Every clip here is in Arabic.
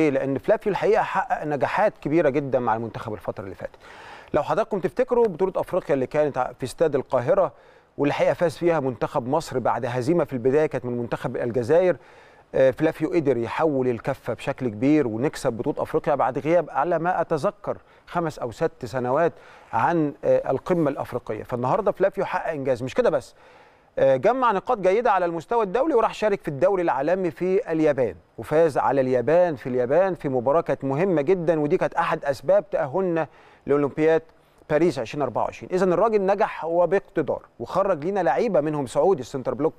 ليه؟ لان فلافيو الحقيقه حقق نجاحات كبيره جدا مع المنتخب الفتره اللي فاتت. لو حضراتكم تفتكروا بطوله افريقيا اللي كانت في استاد القاهره والحقيقة فاز فيها منتخب مصر بعد هزيمه في البدايه كانت من منتخب الجزائر آه، فلافيو قدر يحول الكفه بشكل كبير ونكسب بطوله افريقيا بعد غياب على ما اتذكر خمس او ست سنوات عن آه، القمه الافريقيه، فالنهارده فلافيو حقق انجاز مش كده بس آه، جمع نقاط جيدة على المستوى الدولي وراح شارك في الدوري العالمي في اليابان وفاز على اليابان في اليابان في مباراة كانت مهمة جدا ودي كانت أحد أسباب تأهلنا لأولمبياد باريس 2024 إذا الراجل نجح وباقتدار وخرج لينا لعيبة منهم سعودي السنتر بلوك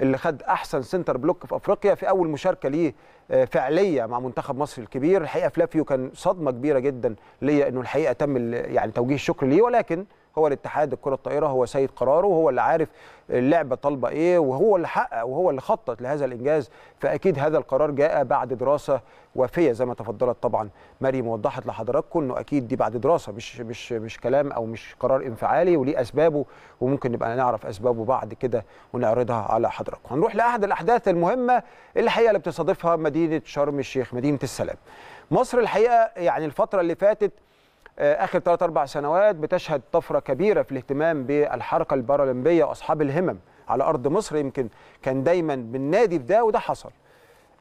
اللي خد أحسن سنتر بلوك في أفريقيا في أول مشاركة ليه آه، فعلية مع منتخب مصر الكبير الحقيقة فلافيو كان صدمة كبيرة جدا ليا إنه الحقيقة تم يعني توجيه الشكر ليه ولكن هو الاتحاد الكره الطائره هو سيد قراره وهو اللي عارف اللعبه طالبه ايه وهو اللي حقق وهو اللي خطط لهذا الانجاز فاكيد هذا القرار جاء بعد دراسه وفيه زي ما تفضلت طبعا مريم وضحت لحضراتكم انه اكيد دي بعد دراسه مش مش مش كلام او مش قرار انفعالي وليه اسبابه وممكن نبقى نعرف اسبابه بعد كده ونعرضها على حضراتكم. هنروح لاحد الاحداث المهمه الحقيقه اللي بتستضيفها مدينه شرم الشيخ مدينه السلام. مصر الحقيقه يعني الفتره اللي فاتت آه، اخر ثلاث اربع سنوات بتشهد طفره كبيره في الاهتمام بالحركه البارالمبيه واصحاب الهمم على ارض مصر يمكن كان دايما بالنادي في ده وده حصل.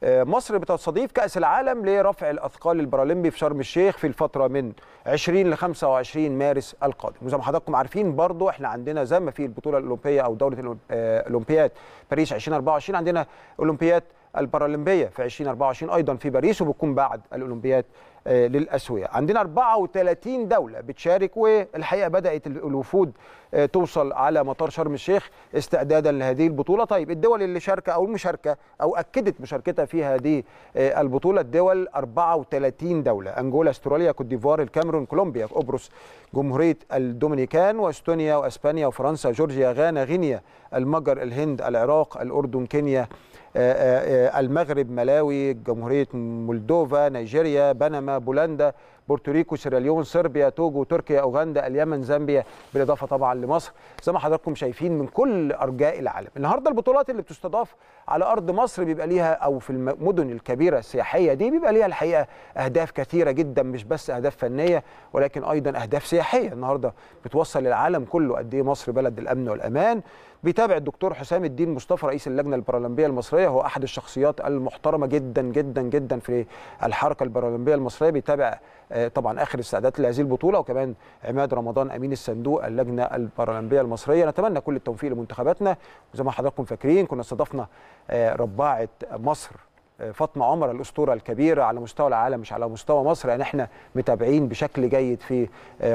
آه، مصر بتستضيف كاس العالم لرفع الاثقال البارالمبي في شرم الشيخ في الفتره من 20 ل 25 مارس القادم وزي ما حضراتكم عارفين برضو احنا عندنا زي ما في البطوله الاولمبيه او دوره آه، الاولمبيات باريس 2024 عندنا اولمبياد البارالمبيه في 2024 ايضا في باريس وبتكون بعد الاولمبياد آه، للاسويه عندنا 34 دوله بتشارك والحقيقه بدات الوفود آه، توصل على مطار شرم الشيخ استعدادا لهذه البطوله طيب الدول اللي شاركه او المشاركه او اكدت مشاركتها في هذه آه، البطوله الدول 34 دوله انجولا استراليا كوت ديفوار الكاميرون كولومبيا قبرص جمهوريه الدومينيكان واستونيا واسبانيا وفرنسا جورجيا غانا غينيا المجر الهند العراق الاردن كينيا المغرب ملاوي جمهوريه مولدوفا نيجيريا بنما بولندا بورتوريكو سيراليون صربيا توجو تركيا اوغندا اليمن زامبيا بالاضافه طبعا لمصر زي ما حضراتكم شايفين من كل ارجاء العالم النهارده البطولات اللي بتستضاف على ارض مصر بيبقى ليها او في المدن الكبيره السياحيه دي بيبقى ليها الحقيقه اهداف كثيره جدا مش بس اهداف فنيه ولكن ايضا اهداف سياحيه النهارده بتوصل للعالم كله قد ايه مصر بلد الامن والامان بيتابع الدكتور حسام الدين مصطفى رئيس اللجنه البارالمبيه المصريه هو احد الشخصيات المحترمه جدا جدا جدا في الحركه البارالمبيه المصريه بيتابع آه، طبعا اخر استعدادات لهذه البطوله وكمان عماد رمضان امين الصندوق اللجنه البارالمبيه المصريه نتمنى كل التوفيق لمنتخباتنا وزي ما حضراتكم فاكرين كنا استضفنا آه، رباعه مصر آه، فاطمه عمر الاسطوره الكبيره على مستوى العالم مش على مستوى مصر يعني احنا متابعين بشكل جيد في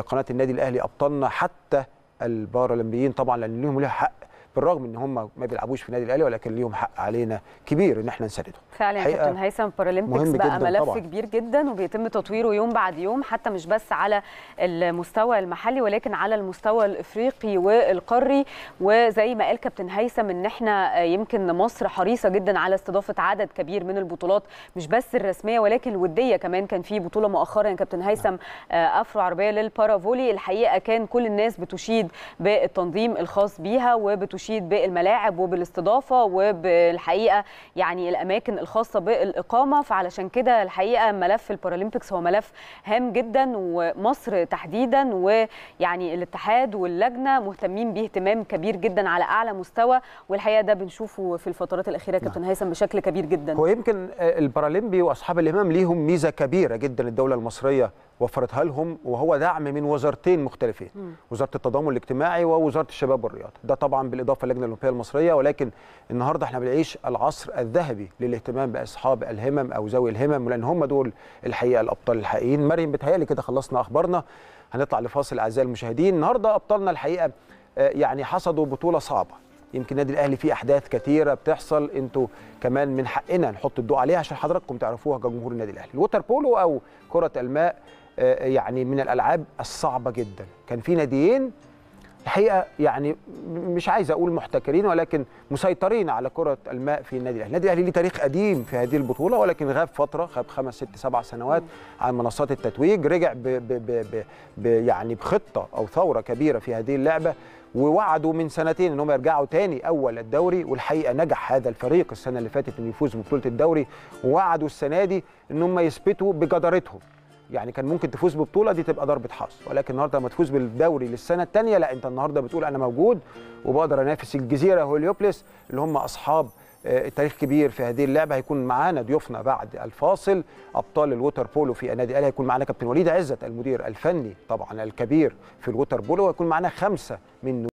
قناه النادي الاهلي ابطالنا حتى البارالمبيين طبعا لان لهم لها حق بالرغم ان هم ما بيلعبوش في النادي الاهلي ولكن ليهم حق علينا كبير ان احنا نساندهم فعلا يا كابتن هيثم بارالمبيكس بقى ملف طبعًا. كبير جدا وبيتم تطويره يوم بعد يوم حتى مش بس على المستوى المحلي ولكن على المستوى الافريقي والقاري وزي ما قال كابتن هيثم ان احنا آه، يمكن مصر حريصه جدا على استضافه عدد كبير من البطولات مش بس الرسميه ولكن الوديه كمان كان في بطوله مؤخرا يعني كابتن هيثم آه، افرو عربيه للبارافولي الحقيقه كان كل الناس بتشيد بالتنظيم الخاص بيها وبتشيد المشيد بالملاعب وبالاستضافه وبالحقيقه يعني الاماكن الخاصه بالاقامه فعلشان كده الحقيقه ملف البارالمبيكس هو ملف هام جدا ومصر تحديدا ويعني الاتحاد واللجنه مهتمين بيه اهتمام كبير جدا على اعلى مستوى والحقيقه ده بنشوفه في الفترات الاخيره نعم. كابتن هيثم بشكل كبير جدا هو يمكن آه، البارالمبي واصحاب الإمام ليهم ميزه كبيره جدا الدوله المصريه وفرتها لهم وهو دعم من وزارتين مختلفين وزاره التضامن الاجتماعي ووزاره الشباب والرياضه ده طبعا بالاضافه للجنه الاولمبيه المصريه ولكن النهارده احنا بنعيش العصر الذهبي للاهتمام باصحاب الهمم او ذوي الهمم لان هم دول الحقيقه الابطال الحقيقيين مريم بتهيالي كده خلصنا اخبارنا هنطلع لفاصل اعزائي المشاهدين النهارده ابطالنا الحقيقه آه، يعني حصدوا بطوله صعبه يمكن النادي الاهلي فيه احداث كثيره بتحصل انتوا كمان من حقنا نحط الضوء عليها عشان حضراتكم تعرفوها كجمهور النادي الاهلي الوتر بولو او كره الماء آه، آه، يعني من الالعاب الصعبه جدا كان في ناديين الحقيقه يعني مش عايز اقول محتكرين ولكن مسيطرين على كره الماء في النادي الاهلي، النادي الاهلي ليه تاريخ قديم في هذه البطوله ولكن غاب فتره غاب خمس ست سبع سنوات عن منصات التتويج، رجع ب ب ب ب ب يعني بخطه او ثوره كبيره في هذه اللعبه ووعدوا من سنتين انهم يرجعوا تاني اول الدوري والحقيقه نجح هذا الفريق السنه اللي فاتت انه يفوز ببطوله الدوري ووعدوا السنه دي ان هم يثبتوا بجدارتهم يعني كان ممكن تفوز ببطوله دي تبقى ضربه حظ ولكن النهارده لما تفوز بالدوري للسنه الثانيه لا انت النهارده بتقول انا موجود وبقدر انافس الجزيره هوليوبلس اللي هم اصحاب آه، التاريخ كبير في هذه اللعبه هيكون معانا ضيوفنا بعد الفاصل ابطال الوتر بولو في النادي الاهلي هيكون معانا كابتن وليد عزت المدير الفني طبعا الكبير في الوتر بولو وهيكون معانا خمسه من